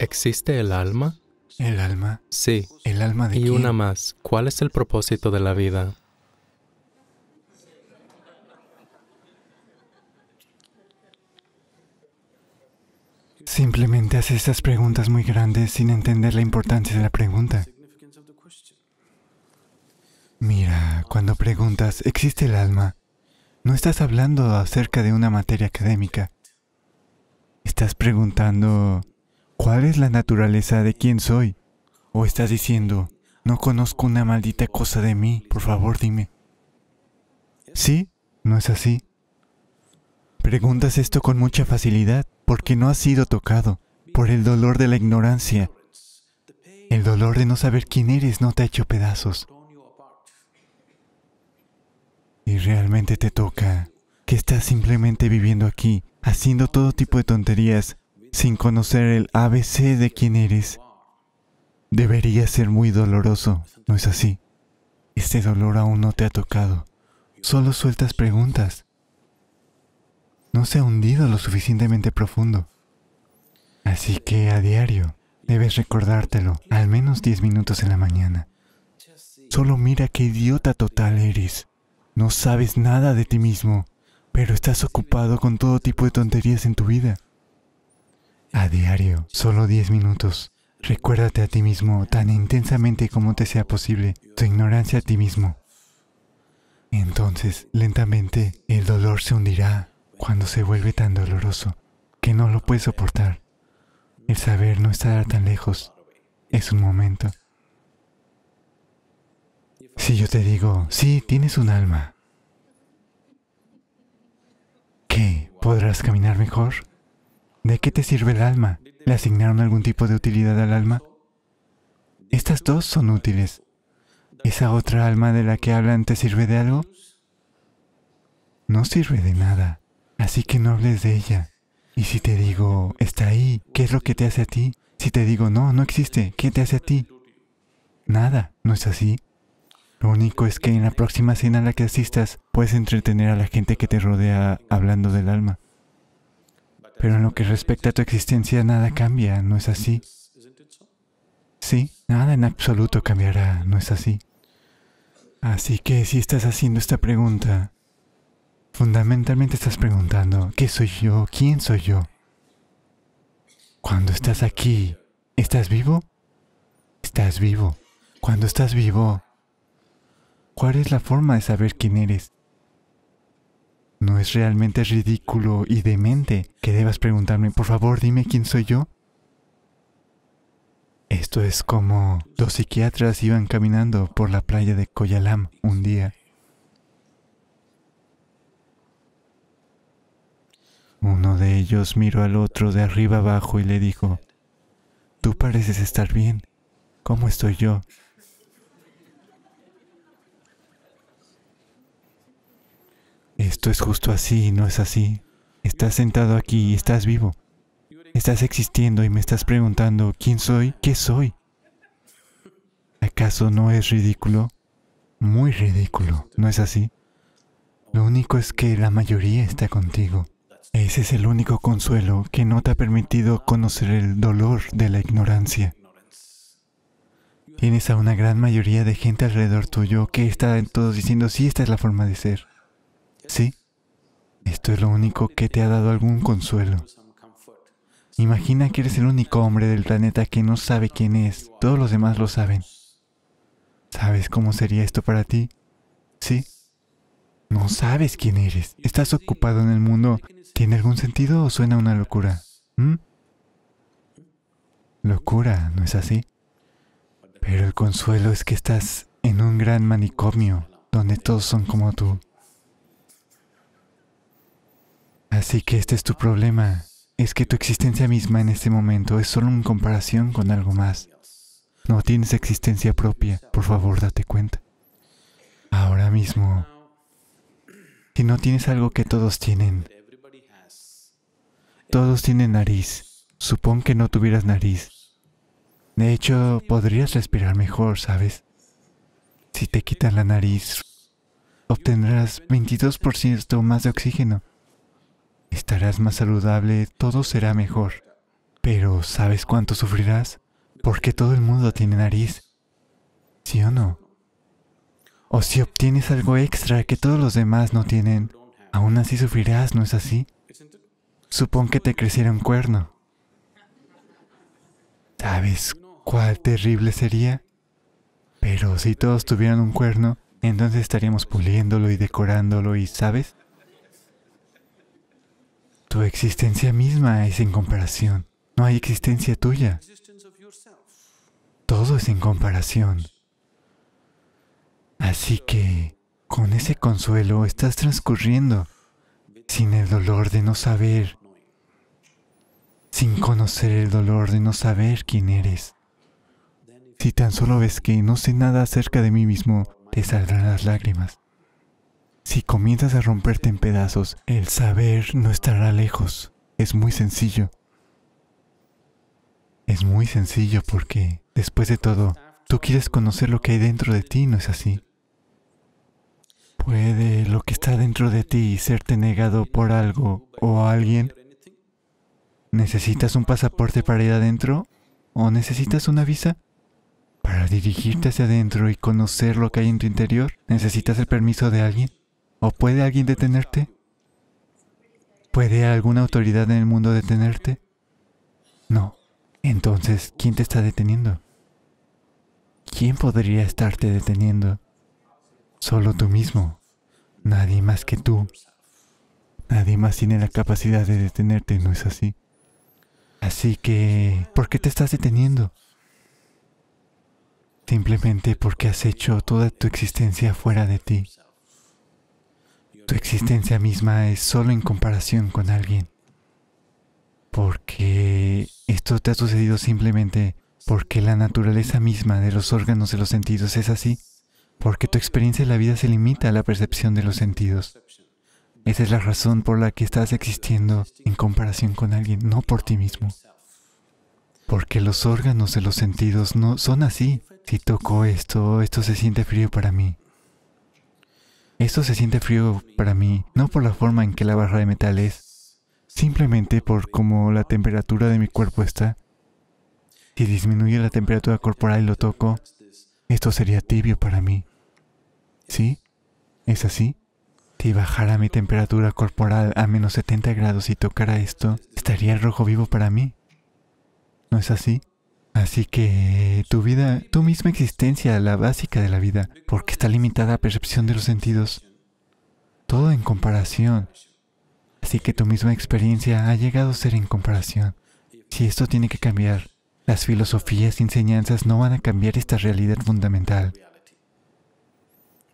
¿Existe el alma? ¿El alma? Sí. ¿El alma de Y una más. ¿Cuál es el propósito de la vida? Simplemente hace estas preguntas muy grandes sin entender la importancia de la pregunta. Mira, cuando preguntas, ¿existe el alma? No estás hablando acerca de una materia académica. Estás preguntando, ¿Cuál es la naturaleza de quién soy? ¿O estás diciendo, no conozco una maldita cosa de mí, por favor dime? ¿Sí? ¿No es así? Preguntas esto con mucha facilidad porque no has sido tocado por el dolor de la ignorancia. El dolor de no saber quién eres no te ha hecho pedazos. Y realmente te toca que estás simplemente viviendo aquí, haciendo todo tipo de tonterías sin conocer el ABC de quién eres, debería ser muy doloroso, ¿no es así? Este dolor aún no te ha tocado. Solo sueltas preguntas. No se ha hundido lo suficientemente profundo. Así que a diario debes recordártelo, al menos 10 minutos en la mañana. Solo mira qué idiota total eres. No sabes nada de ti mismo, pero estás ocupado con todo tipo de tonterías en tu vida a diario, solo 10 minutos. Recuérdate a ti mismo tan intensamente como te sea posible, tu ignorancia a ti mismo. Entonces, lentamente, el dolor se hundirá cuando se vuelve tan doloroso que no lo puedes soportar. El saber no estará tan lejos. Es un momento. Si yo te digo, sí, tienes un alma, ¿qué? ¿Podrás caminar mejor? ¿De qué te sirve el alma? ¿Le asignaron algún tipo de utilidad al alma? Estas dos son útiles. ¿Esa otra alma de la que hablan te sirve de algo? No sirve de nada, así que no hables de ella. Y si te digo, está ahí, ¿qué es lo que te hace a ti? Si te digo, no, no existe, ¿qué te hace a ti? Nada, ¿no es así? Lo único es que en la próxima cena a la que asistas, puedes entretener a la gente que te rodea hablando del alma. Pero en lo que respecta a tu existencia, nada cambia, ¿no es así? Sí, nada en absoluto cambiará, ¿no es así? Así que si estás haciendo esta pregunta, fundamentalmente estás preguntando, ¿qué soy yo? ¿Quién soy yo? Cuando estás aquí, ¿estás vivo? Estás vivo. Cuando estás vivo, ¿cuál es la forma de saber quién eres? ¿No es realmente ridículo y demente que debas preguntarme, por favor, dime quién soy yo? Esto es como dos psiquiatras iban caminando por la playa de Coyalam un día. Uno de ellos miró al otro de arriba abajo y le dijo, Tú pareces estar bien, ¿cómo estoy yo? esto es justo así, no es así. Estás sentado aquí y estás vivo. Estás existiendo y me estás preguntando, ¿quién soy? ¿Qué soy? ¿Acaso no es ridículo? Muy ridículo, ¿no es así? Lo único es que la mayoría está contigo. Ese es el único consuelo que no te ha permitido conocer el dolor de la ignorancia. Tienes a una gran mayoría de gente alrededor tuyo que está en todos diciendo, sí, esta es la forma de ser. Esto es lo único que te ha dado algún consuelo. Imagina que eres el único hombre del planeta que no sabe quién es. Todos los demás lo saben. ¿Sabes cómo sería esto para ti? Sí. No sabes quién eres. Estás ocupado en el mundo. ¿Tiene algún sentido o suena una locura? ¿Mm? Locura, ¿no es así? Pero el consuelo es que estás en un gran manicomio donde todos son como tú. Así que este es tu problema. Es que tu existencia misma en este momento es solo en comparación con algo más. No tienes existencia propia, por favor date cuenta. Ahora mismo, si no tienes algo que todos tienen, todos tienen nariz. Supón que no tuvieras nariz. De hecho, podrías respirar mejor, ¿sabes? Si te quitan la nariz, obtendrás 22% más de oxígeno. Estarás más saludable, todo será mejor. Pero ¿sabes cuánto sufrirás? Porque todo el mundo tiene nariz. ¿Sí o no? O si obtienes algo extra que todos los demás no tienen, aún así sufrirás, ¿no es así? Supón que te creciera un cuerno. ¿Sabes cuál terrible sería? Pero si todos tuvieran un cuerno, entonces estaríamos puliéndolo y decorándolo y, ¿sabes? Tu existencia misma es en comparación. No hay existencia tuya. Todo es en comparación. Así que, con ese consuelo estás transcurriendo sin el dolor de no saber, sin conocer el dolor de no saber quién eres. Si tan solo ves que no sé nada acerca de mí mismo, te saldrán las lágrimas. Si comienzas a romperte en pedazos, el saber no estará lejos. Es muy sencillo. Es muy sencillo porque, después de todo, tú quieres conocer lo que hay dentro de ti, ¿no es así? ¿Puede lo que está dentro de ti serte negado por algo o alguien? ¿Necesitas un pasaporte para ir adentro? ¿O necesitas una visa? Para dirigirte hacia adentro y conocer lo que hay en tu interior, ¿necesitas el permiso de alguien? ¿O puede alguien detenerte? ¿Puede alguna autoridad en el mundo detenerte? No. Entonces, ¿quién te está deteniendo? ¿Quién podría estarte deteniendo? Solo tú mismo. Nadie más que tú. Nadie más tiene la capacidad de detenerte, ¿no es así? Así que, ¿por qué te estás deteniendo? Simplemente porque has hecho toda tu existencia fuera de ti. Tu existencia misma es solo en comparación con alguien. Porque esto te ha sucedido simplemente porque la naturaleza misma de los órganos de los sentidos es así. Porque tu experiencia de la vida se limita a la percepción de los sentidos. Esa es la razón por la que estás existiendo en comparación con alguien, no por ti mismo. Porque los órganos de los sentidos no son así. Si toco esto, esto se siente frío para mí. Esto se siente frío para mí, no por la forma en que la barra de metal es, simplemente por cómo la temperatura de mi cuerpo está. Si disminuye la temperatura corporal y lo toco, esto sería tibio para mí. ¿Sí? ¿Es así? Si bajara mi temperatura corporal a menos 70 grados y tocara esto, estaría rojo vivo para mí. ¿No es así? Así que tu vida, tu misma existencia, la básica de la vida, porque está limitada a percepción de los sentidos, todo en comparación. Así que tu misma experiencia ha llegado a ser en comparación. Si esto tiene que cambiar, las filosofías y enseñanzas no van a cambiar esta realidad fundamental.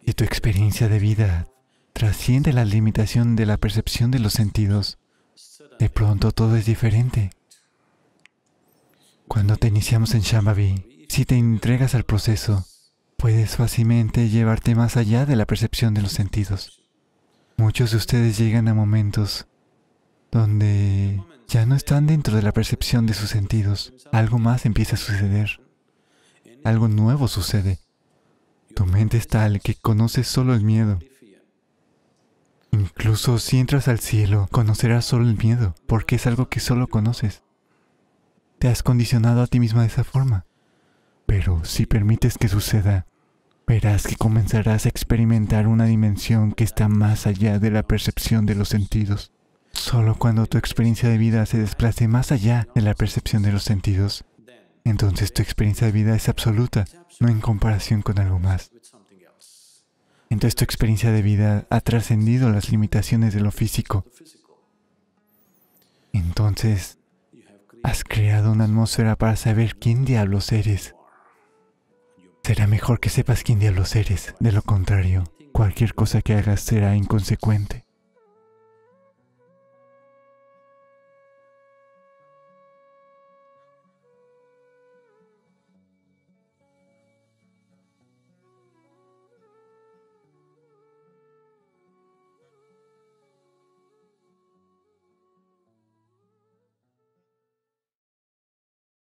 Y tu experiencia de vida trasciende la limitación de la percepción de los sentidos, de pronto todo es diferente. Cuando te iniciamos en Shambhavi, si te entregas al proceso, puedes fácilmente llevarte más allá de la percepción de los sentidos. Muchos de ustedes llegan a momentos donde ya no están dentro de la percepción de sus sentidos. Algo más empieza a suceder. Algo nuevo sucede. Tu mente es tal que conoces solo el miedo. Incluso si entras al cielo, conocerás solo el miedo, porque es algo que solo conoces te has condicionado a ti misma de esa forma. Pero si permites que suceda, verás que comenzarás a experimentar una dimensión que está más allá de la percepción de los sentidos. Solo cuando tu experiencia de vida se desplace más allá de la percepción de los sentidos, entonces tu experiencia de vida es absoluta, no en comparación con algo más. Entonces tu experiencia de vida ha trascendido las limitaciones de lo físico. Entonces Has creado una atmósfera para saber quién diablos eres. Será mejor que sepas quién diablos eres. De lo contrario, cualquier cosa que hagas será inconsecuente.